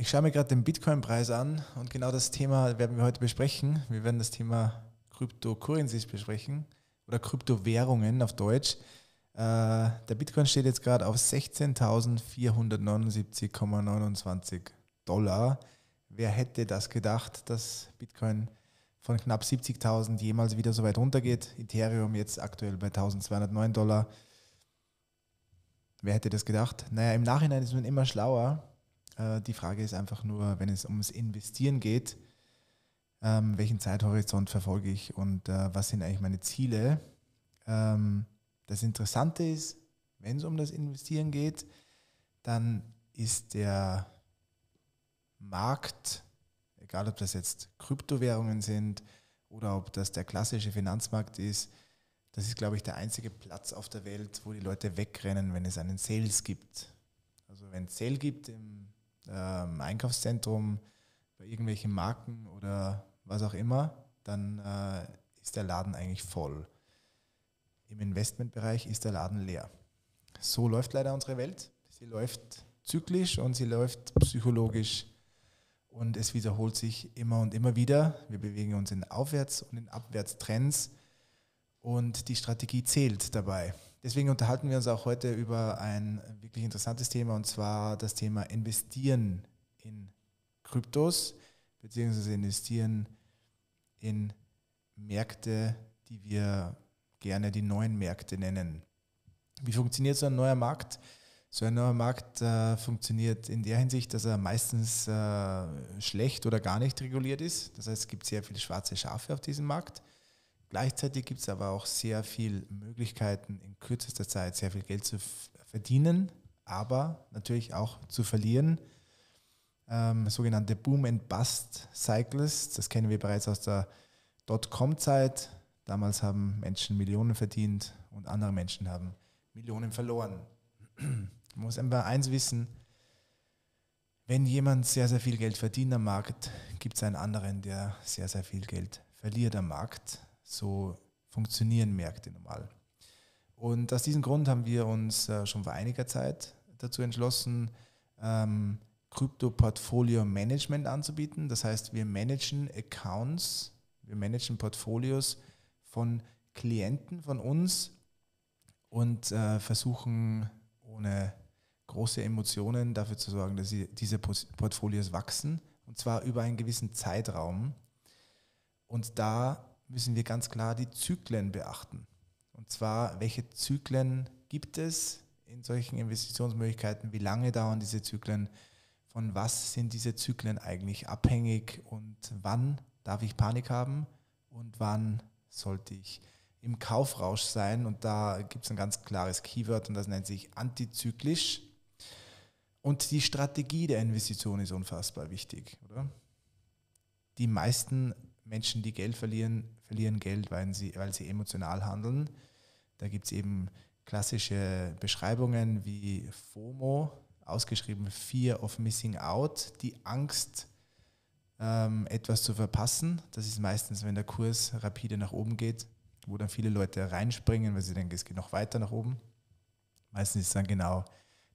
Ich schaue mir gerade den Bitcoin-Preis an und genau das Thema werden wir heute besprechen. Wir werden das Thema Cryptocurrencies besprechen oder Kryptowährungen auf Deutsch. Äh, der Bitcoin steht jetzt gerade auf 16.479,29 Dollar. Wer hätte das gedacht, dass Bitcoin von knapp 70.000 jemals wieder so weit runtergeht? Ethereum jetzt aktuell bei 1.209 Dollar. Wer hätte das gedacht? Naja, im Nachhinein ist man immer schlauer äh, die Frage ist einfach nur, wenn es ums Investieren geht, ähm, welchen Zeithorizont verfolge ich und äh, was sind eigentlich meine Ziele. Ähm, das Interessante ist, wenn es um das Investieren geht, dann ist der Markt, egal ob das jetzt Kryptowährungen sind oder ob das der klassische Finanzmarkt ist, das ist, glaube ich, der einzige Platz auf der Welt, wo die Leute wegrennen, wenn es einen Sales gibt. Also wenn es Sale gibt im ähm, Einkaufszentrum, bei irgendwelchen Marken oder was auch immer, dann äh, ist der Laden eigentlich voll. Im Investmentbereich ist der Laden leer. So läuft leider unsere Welt. Sie läuft zyklisch und sie läuft psychologisch und es wiederholt sich immer und immer wieder. Wir bewegen uns in Aufwärts- und in Abwärtstrends und die Strategie zählt dabei. Deswegen unterhalten wir uns auch heute über ein wirklich interessantes Thema und zwar das Thema Investieren in Kryptos beziehungsweise Investieren in Märkte, die wir gerne die neuen Märkte nennen. Wie funktioniert so ein neuer Markt? So ein neuer Markt äh, funktioniert in der Hinsicht, dass er meistens äh, schlecht oder gar nicht reguliert ist. Das heißt, es gibt sehr viele schwarze Schafe auf diesem Markt. Gleichzeitig gibt es aber auch sehr viele Möglichkeiten, in kürzester Zeit sehr viel Geld zu verdienen, aber natürlich auch zu verlieren. Ähm, sogenannte Boom-and-Bust-Cycles, das kennen wir bereits aus der Dotcom-Zeit. Damals haben Menschen Millionen verdient und andere Menschen haben Millionen verloren. Man muss einfach eins wissen, wenn jemand sehr, sehr viel Geld verdient am Markt, gibt es einen anderen, der sehr, sehr viel Geld verliert am Markt. So funktionieren Märkte normal. Und aus diesem Grund haben wir uns äh, schon vor einiger Zeit dazu entschlossen, ähm, Krypto-Portfolio Management anzubieten. Das heißt, wir managen Accounts, wir managen Portfolios von Klienten von uns und äh, versuchen ohne große Emotionen dafür zu sorgen, dass sie, diese Portfolios wachsen und zwar über einen gewissen Zeitraum. Und da müssen wir ganz klar die Zyklen beachten. Und zwar, welche Zyklen gibt es in solchen Investitionsmöglichkeiten? Wie lange dauern diese Zyklen? Von was sind diese Zyklen eigentlich abhängig? Und wann darf ich Panik haben? Und wann sollte ich im Kaufrausch sein? Und da gibt es ein ganz klares Keyword und das nennt sich antizyklisch. Und die Strategie der Investition ist unfassbar wichtig, oder? Die meisten Menschen, die Geld verlieren, verlieren Geld, weil sie, weil sie emotional handeln. Da gibt es eben klassische Beschreibungen wie FOMO, ausgeschrieben Fear of Missing Out, die Angst, ähm, etwas zu verpassen. Das ist meistens, wenn der Kurs rapide nach oben geht, wo dann viele Leute reinspringen, weil sie denken, es geht noch weiter nach oben. Meistens ist es dann genau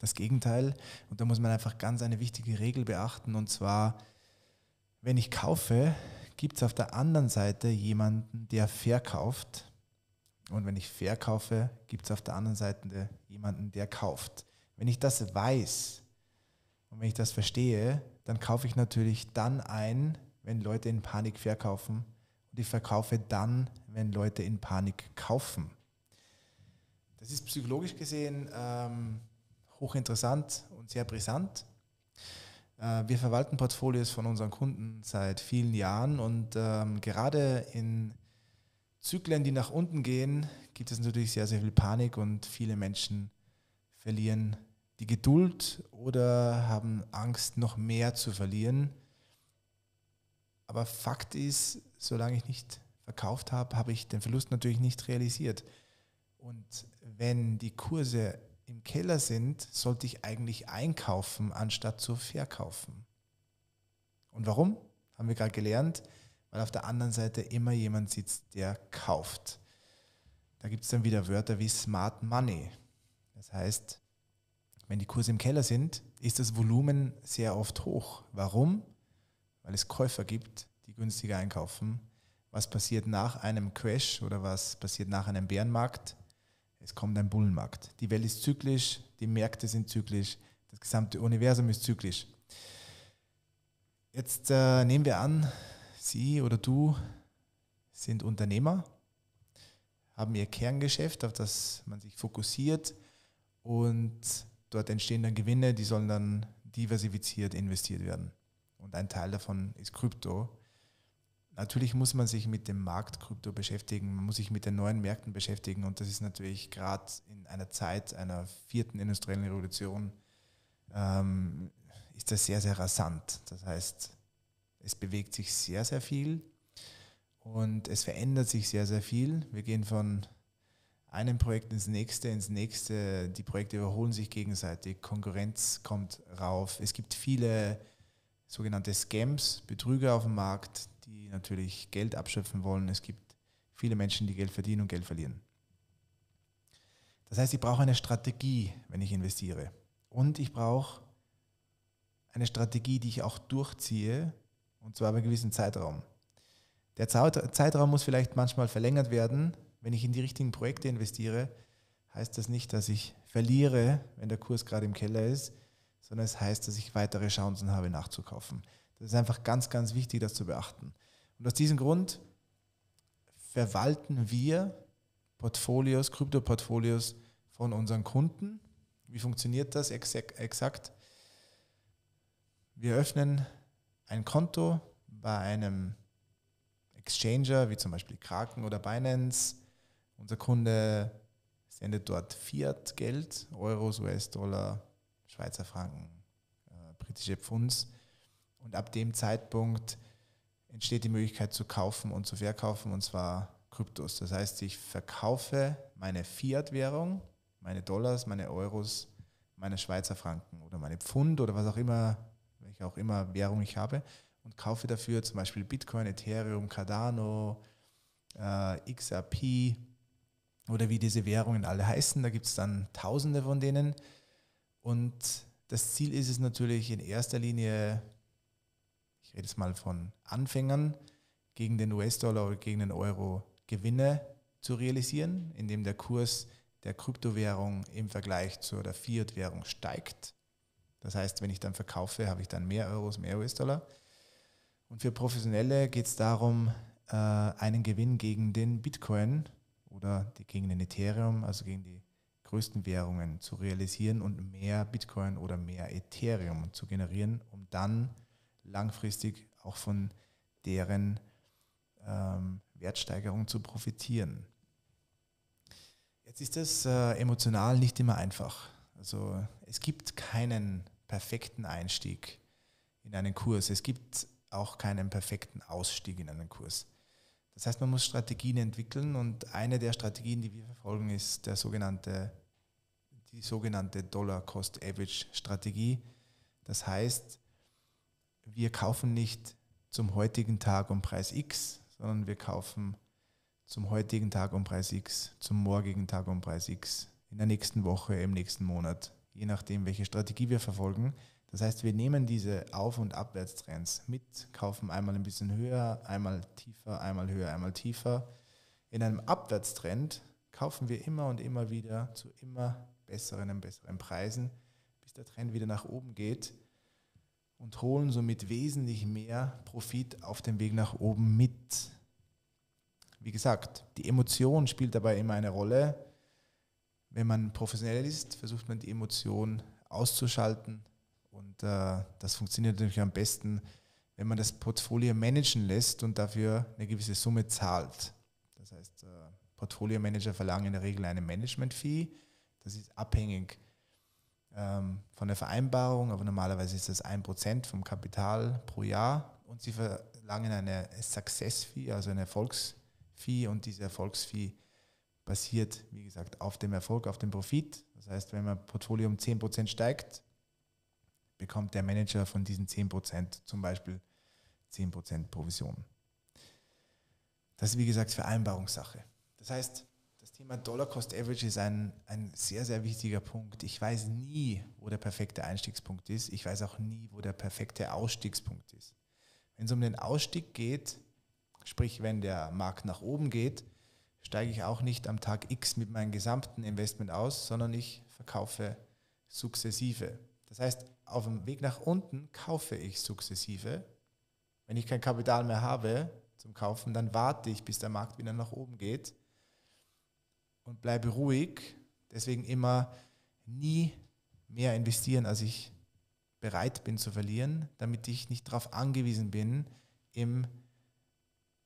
das Gegenteil. Und da muss man einfach ganz eine wichtige Regel beachten, und zwar, wenn ich kaufe, gibt es auf der anderen Seite jemanden, der verkauft. Und wenn ich verkaufe, gibt es auf der anderen Seite jemanden, der kauft. Wenn ich das weiß und wenn ich das verstehe, dann kaufe ich natürlich dann ein, wenn Leute in Panik verkaufen. Und ich verkaufe dann, wenn Leute in Panik kaufen. Das ist psychologisch gesehen ähm, hochinteressant und sehr brisant. Äh, wir verwalten Portfolios von unseren Kunden seit vielen Jahren und ähm, gerade in Zyklen, die nach unten gehen, gibt es natürlich sehr, sehr viel Panik und viele Menschen verlieren die Geduld oder haben Angst, noch mehr zu verlieren. Aber Fakt ist, solange ich nicht verkauft habe, habe ich den Verlust natürlich nicht realisiert. Und wenn die Kurse Keller sind, sollte ich eigentlich einkaufen, anstatt zu verkaufen. Und warum? Haben wir gerade gelernt, weil auf der anderen Seite immer jemand sitzt, der kauft. Da gibt es dann wieder Wörter wie Smart Money. Das heißt, wenn die Kurse im Keller sind, ist das Volumen sehr oft hoch. Warum? Weil es Käufer gibt, die günstiger einkaufen. Was passiert nach einem Crash oder was passiert nach einem Bärenmarkt? es kommt ein Bullenmarkt. Die Welt ist zyklisch, die Märkte sind zyklisch, das gesamte Universum ist zyklisch. Jetzt äh, nehmen wir an, Sie oder du sind Unternehmer, haben Ihr Kerngeschäft, auf das man sich fokussiert und dort entstehen dann Gewinne, die sollen dann diversifiziert investiert werden. Und ein Teil davon ist Krypto Natürlich muss man sich mit dem Markt Krypto beschäftigen, man muss sich mit den neuen Märkten beschäftigen und das ist natürlich gerade in einer Zeit einer vierten industriellen Revolution ähm, ist das sehr, sehr rasant. Das heißt, es bewegt sich sehr, sehr viel und es verändert sich sehr, sehr viel. Wir gehen von einem Projekt ins nächste, ins nächste. Die Projekte überholen sich gegenseitig. Konkurrenz kommt rauf. Es gibt viele sogenannte Scams, Betrüger auf dem Markt, die natürlich Geld abschöpfen wollen. Es gibt viele Menschen, die Geld verdienen und Geld verlieren. Das heißt, ich brauche eine Strategie, wenn ich investiere. Und ich brauche eine Strategie, die ich auch durchziehe, und zwar über einen gewissen Zeitraum. Der Zeitraum muss vielleicht manchmal verlängert werden. Wenn ich in die richtigen Projekte investiere, heißt das nicht, dass ich verliere, wenn der Kurs gerade im Keller ist, sondern es heißt, dass ich weitere Chancen habe, nachzukaufen. Das ist einfach ganz, ganz wichtig, das zu beachten. Und aus diesem Grund verwalten wir Portfolios, Krypto-Portfolios von unseren Kunden. Wie funktioniert das exakt? Wir öffnen ein Konto bei einem Exchanger, wie zum Beispiel Kraken oder Binance. Unser Kunde sendet dort Fiat-Geld, Euros, US-Dollar, Schweizer Franken, äh, britische Pfunds und ab dem Zeitpunkt entsteht die Möglichkeit zu kaufen und zu verkaufen, und zwar Kryptos. Das heißt, ich verkaufe meine Fiat-Währung, meine Dollars, meine Euros, meine Schweizer Franken oder meine Pfund oder was auch immer, welche auch immer Währung ich habe und kaufe dafür zum Beispiel Bitcoin, Ethereum, Cardano, äh, XRP oder wie diese Währungen alle heißen. Da gibt es dann Tausende von denen. Und das Ziel ist es natürlich in erster Linie, ich rede jetzt mal von Anfängern, gegen den US-Dollar oder gegen den Euro Gewinne zu realisieren, indem der Kurs der Kryptowährung im Vergleich zur der Fiat-Währung steigt. Das heißt, wenn ich dann verkaufe, habe ich dann mehr Euros, mehr US-Dollar. Und für Professionelle geht es darum, äh, einen Gewinn gegen den Bitcoin oder gegen den Ethereum, also gegen die größten Währungen zu realisieren und mehr Bitcoin oder mehr Ethereum zu generieren, um dann langfristig auch von deren ähm, Wertsteigerung zu profitieren. Jetzt ist das äh, emotional nicht immer einfach. Also es gibt keinen perfekten Einstieg in einen Kurs. Es gibt auch keinen perfekten Ausstieg in einen Kurs. Das heißt, man muss Strategien entwickeln und eine der Strategien, die wir verfolgen, ist der sogenannte, die sogenannte Dollar Cost Average Strategie. Das heißt, wir kaufen nicht zum heutigen Tag um Preis X, sondern wir kaufen zum heutigen Tag um Preis X, zum morgigen Tag um Preis X, in der nächsten Woche, im nächsten Monat, je nachdem, welche Strategie wir verfolgen. Das heißt, wir nehmen diese Auf- und Abwärtstrends mit, kaufen einmal ein bisschen höher, einmal tiefer, einmal höher, einmal tiefer. In einem Abwärtstrend kaufen wir immer und immer wieder zu immer besseren und besseren Preisen, bis der Trend wieder nach oben geht und holen somit wesentlich mehr Profit auf dem Weg nach oben mit. Wie gesagt, die Emotion spielt dabei immer eine Rolle. Wenn man professionell ist, versucht man die Emotion auszuschalten und äh, das funktioniert natürlich am besten, wenn man das Portfolio managen lässt und dafür eine gewisse Summe zahlt. Das heißt, äh, Portfolio-Manager verlangen in der Regel eine Management-Fee. Das ist abhängig ähm, von der Vereinbarung, aber normalerweise ist das 1% vom Kapital pro Jahr und sie verlangen eine Success Fee, also eine Erfolgsfee und diese Erfolgsfee basiert, wie gesagt, auf dem Erfolg, auf dem Profit. Das heißt, wenn mein Portfolio um 10% steigt, bekommt der Manager von diesen 10% zum Beispiel 10% Provision. Das ist, wie gesagt, Vereinbarungssache. Das heißt, Thema Dollar Cost Average ist ein, ein sehr, sehr wichtiger Punkt. Ich weiß nie, wo der perfekte Einstiegspunkt ist. Ich weiß auch nie, wo der perfekte Ausstiegspunkt ist. Wenn es um den Ausstieg geht, sprich wenn der Markt nach oben geht, steige ich auch nicht am Tag X mit meinem gesamten Investment aus, sondern ich verkaufe sukzessive. Das heißt, auf dem Weg nach unten kaufe ich sukzessive. Wenn ich kein Kapital mehr habe zum Kaufen, dann warte ich, bis der Markt wieder nach oben geht und bleibe ruhig. Deswegen immer nie mehr investieren, als ich bereit bin zu verlieren, damit ich nicht darauf angewiesen bin, im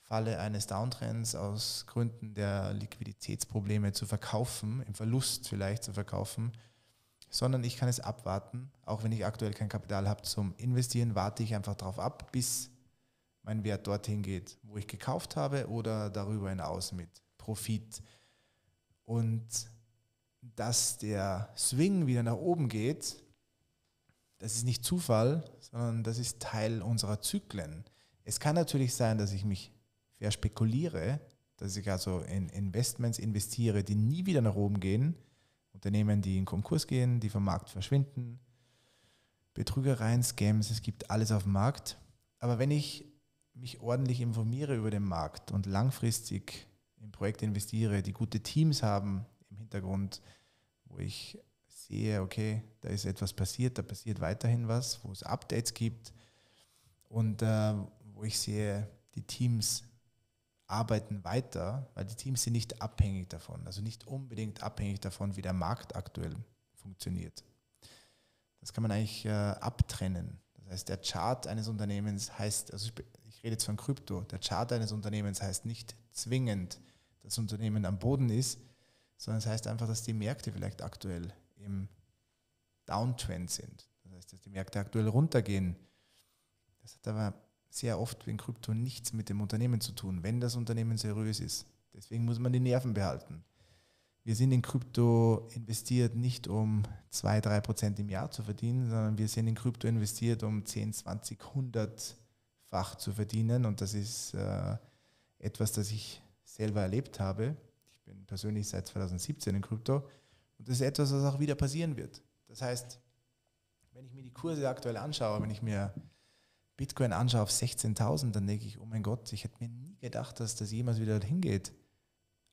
Falle eines Downtrends aus Gründen der Liquiditätsprobleme zu verkaufen, im Verlust vielleicht zu verkaufen, sondern ich kann es abwarten. Auch wenn ich aktuell kein Kapital habe zum Investieren, warte ich einfach darauf ab, bis mein Wert dorthin geht, wo ich gekauft habe oder darüber hinaus mit Profit. Und dass der Swing wieder nach oben geht, das ist nicht Zufall, sondern das ist Teil unserer Zyklen. Es kann natürlich sein, dass ich mich verspekuliere, dass ich also in Investments investiere, die nie wieder nach oben gehen, Unternehmen, die in Konkurs gehen, die vom Markt verschwinden, Betrügereien, Scams, es gibt alles auf dem Markt. Aber wenn ich mich ordentlich informiere über den Markt und langfristig in Projekte investiere, die gute Teams haben im Hintergrund, wo ich sehe, okay, da ist etwas passiert, da passiert weiterhin was, wo es Updates gibt und äh, wo ich sehe, die Teams arbeiten weiter, weil die Teams sind nicht abhängig davon, also nicht unbedingt abhängig davon, wie der Markt aktuell funktioniert. Das kann man eigentlich äh, abtrennen. Das heißt, der Chart eines Unternehmens heißt, also ich rede jetzt von Krypto. Der Chart eines Unternehmens heißt nicht zwingend, dass das Unternehmen am Boden ist, sondern es heißt einfach, dass die Märkte vielleicht aktuell im Downtrend sind. Das heißt, dass die Märkte aktuell runtergehen. Das hat aber sehr oft in Krypto nichts mit dem Unternehmen zu tun, wenn das Unternehmen seriös ist. Deswegen muss man die Nerven behalten. Wir sind in Krypto investiert nicht um 2-3% im Jahr zu verdienen, sondern wir sind in Krypto investiert, um 10, 20, 100 Fach zu verdienen. Und das ist äh, etwas, das ich selber erlebt habe. Ich bin persönlich seit 2017 in Krypto. Und das ist etwas, was auch wieder passieren wird. Das heißt, wenn ich mir die Kurse aktuell anschaue, wenn ich mir Bitcoin anschaue auf 16.000, dann denke ich, oh mein Gott, ich hätte mir nie gedacht, dass das jemals wieder dorthin geht.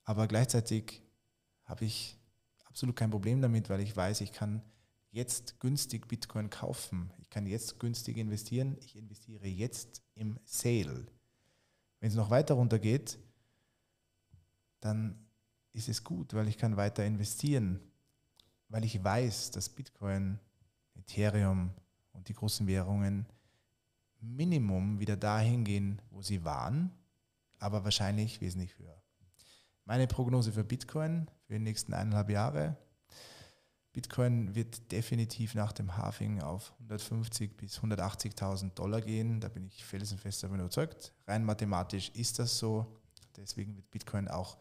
Aber gleichzeitig habe ich absolut kein Problem damit, weil ich weiß, ich kann jetzt günstig Bitcoin kaufen. Ich kann jetzt günstig investieren. Ich investiere jetzt im Sale. Wenn es noch weiter runter geht, dann ist es gut, weil ich kann weiter investieren, weil ich weiß, dass Bitcoin, Ethereum und die großen Währungen Minimum wieder dahin gehen, wo sie waren, aber wahrscheinlich wesentlich höher. Meine Prognose für Bitcoin für die nächsten eineinhalb Jahre Bitcoin wird definitiv nach dem Halving auf 150 bis 180.000 Dollar gehen. Da bin ich felsenfest davon überzeugt. Rein mathematisch ist das so. Deswegen wird Bitcoin auch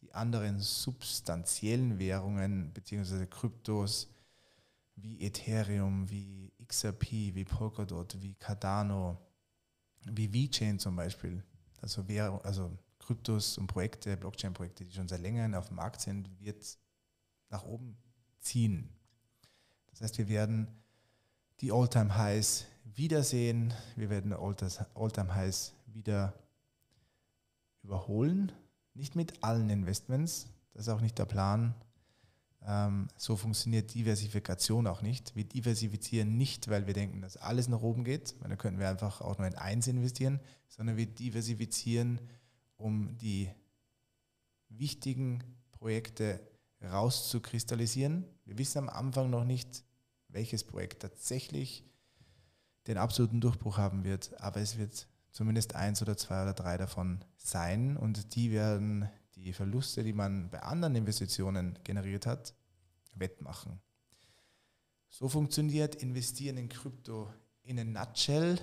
die anderen substanziellen Währungen bzw. Kryptos wie Ethereum, wie XRP, wie Polkadot, wie Cardano, wie VeChain zum Beispiel, also, Währung, also Kryptos und Projekte, Blockchain-Projekte, die schon seit längerem auf dem Markt sind, wird nach oben ziehen. Das heißt, wir werden die Alltime Highs wiedersehen, wir werden Alltime Highs wieder überholen. Nicht mit allen Investments, das ist auch nicht der Plan. Ähm, so funktioniert Diversifikation auch nicht. Wir diversifizieren nicht, weil wir denken, dass alles nach oben geht, weil dann könnten wir einfach auch nur in eins investieren, sondern wir diversifizieren, um die wichtigen Projekte rauszukristallisieren. Wir wissen am Anfang noch nicht, welches Projekt tatsächlich den absoluten Durchbruch haben wird, aber es wird zumindest eins oder zwei oder drei davon sein und die werden die Verluste, die man bei anderen Investitionen generiert hat, wettmachen. So funktioniert Investieren in Krypto in a nutshell.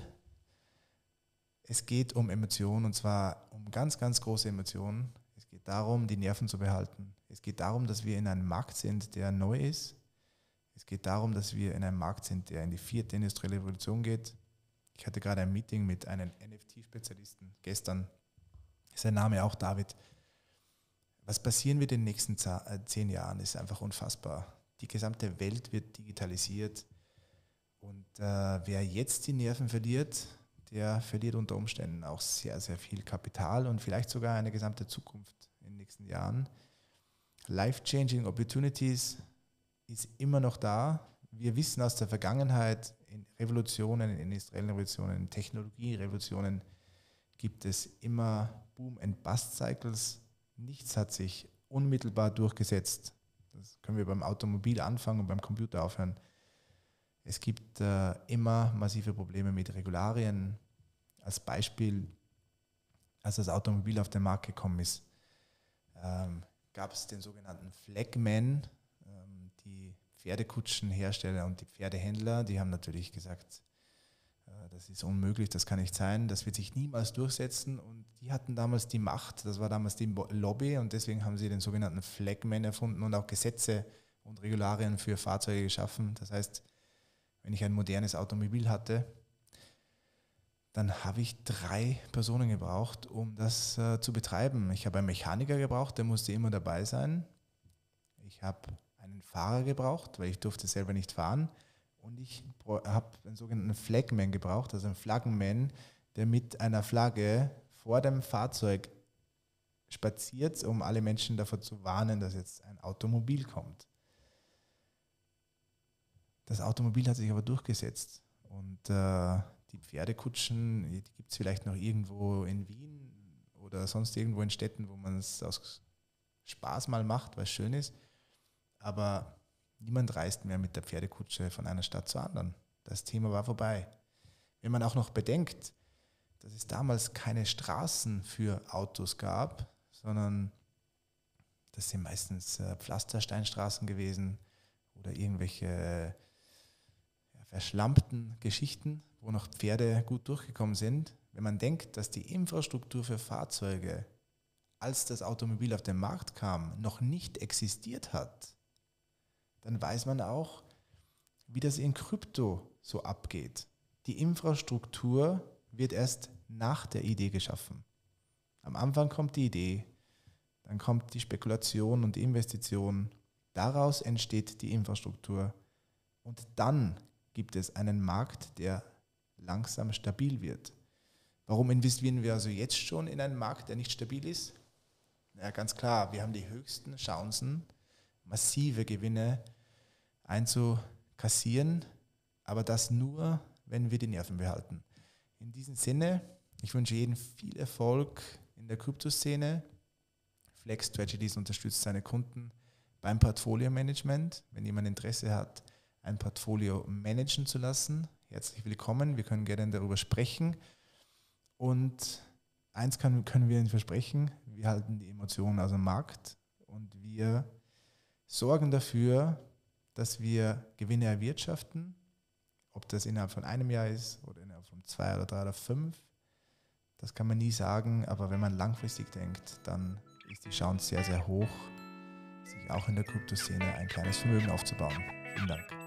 Es geht um Emotionen und zwar um ganz, ganz große Emotionen. Es geht darum, die Nerven zu behalten. Es geht darum, dass wir in einem Markt sind, der neu ist. Es geht darum, dass wir in einem Markt sind, der in die vierte industrielle Revolution geht. Ich hatte gerade ein Meeting mit einem NFT-Spezialisten gestern. sein Name auch David. Was passieren wird in den nächsten äh, zehn Jahren, ist einfach unfassbar. Die gesamte Welt wird digitalisiert. Und äh, wer jetzt die Nerven verliert, der verliert unter Umständen auch sehr, sehr viel Kapital und vielleicht sogar eine gesamte Zukunft in den nächsten Jahren. Life-changing Opportunities ist immer noch da. Wir wissen aus der Vergangenheit, in Revolutionen, in industriellen Revolutionen, in Technologierevolutionen gibt es immer Boom- and Bust-Cycles. Nichts hat sich unmittelbar durchgesetzt. Das können wir beim Automobil anfangen und beim Computer aufhören. Es gibt äh, immer massive Probleme mit Regularien. Als Beispiel, als das Automobil auf den Markt gekommen ist, ähm, gab es den sogenannten Flagman, ähm, die Pferdekutschenhersteller und die Pferdehändler, die haben natürlich gesagt, äh, das ist unmöglich, das kann nicht sein, das wird sich niemals durchsetzen. Und die hatten damals die Macht, das war damals die Lobby und deswegen haben sie den sogenannten Flagman erfunden und auch Gesetze und Regularien für Fahrzeuge geschaffen. Das heißt, wenn ich ein modernes Automobil hatte, dann habe ich drei Personen gebraucht, um das äh, zu betreiben. Ich habe einen Mechaniker gebraucht, der musste immer dabei sein. Ich habe einen Fahrer gebraucht, weil ich durfte selber nicht fahren. Und ich habe einen sogenannten Flagman gebraucht, also einen Flaggenman, der mit einer Flagge vor dem Fahrzeug spaziert, um alle Menschen davor zu warnen, dass jetzt ein Automobil kommt. Das Automobil hat sich aber durchgesetzt und äh, die Pferdekutschen, die gibt es vielleicht noch irgendwo in Wien oder sonst irgendwo in Städten, wo man es aus Spaß mal macht, weil es schön ist. Aber niemand reist mehr mit der Pferdekutsche von einer Stadt zur anderen. Das Thema war vorbei. Wenn man auch noch bedenkt, dass es damals keine Straßen für Autos gab, sondern das sind meistens äh, Pflastersteinstraßen gewesen oder irgendwelche verschlammten Geschichten, wo noch Pferde gut durchgekommen sind, wenn man denkt, dass die Infrastruktur für Fahrzeuge, als das Automobil auf den Markt kam, noch nicht existiert hat, dann weiß man auch, wie das in Krypto so abgeht. Die Infrastruktur wird erst nach der Idee geschaffen. Am Anfang kommt die Idee, dann kommt die Spekulation und die Investition. Daraus entsteht die Infrastruktur. Und dann gibt es einen Markt, der langsam stabil wird. Warum investieren wir also jetzt schon in einen Markt, der nicht stabil ist? Ja, ganz klar, wir haben die höchsten Chancen, massive Gewinne einzukassieren, aber das nur, wenn wir die Nerven behalten. In diesem Sinne, ich wünsche jedem viel Erfolg in der Kryptoszene. Flex Strategies unterstützt seine Kunden beim Portfolio Management. Wenn jemand Interesse hat, ein Portfolio managen zu lassen. Herzlich willkommen, wir können gerne darüber sprechen. Und eins können, können wir Ihnen versprechen, wir halten die Emotionen aus dem Markt und wir sorgen dafür, dass wir Gewinne erwirtschaften, ob das innerhalb von einem Jahr ist oder innerhalb von zwei oder drei oder fünf. Das kann man nie sagen, aber wenn man langfristig denkt, dann ist die Chance sehr, sehr hoch, sich auch in der Kryptoszene ein kleines Vermögen aufzubauen. Vielen Dank.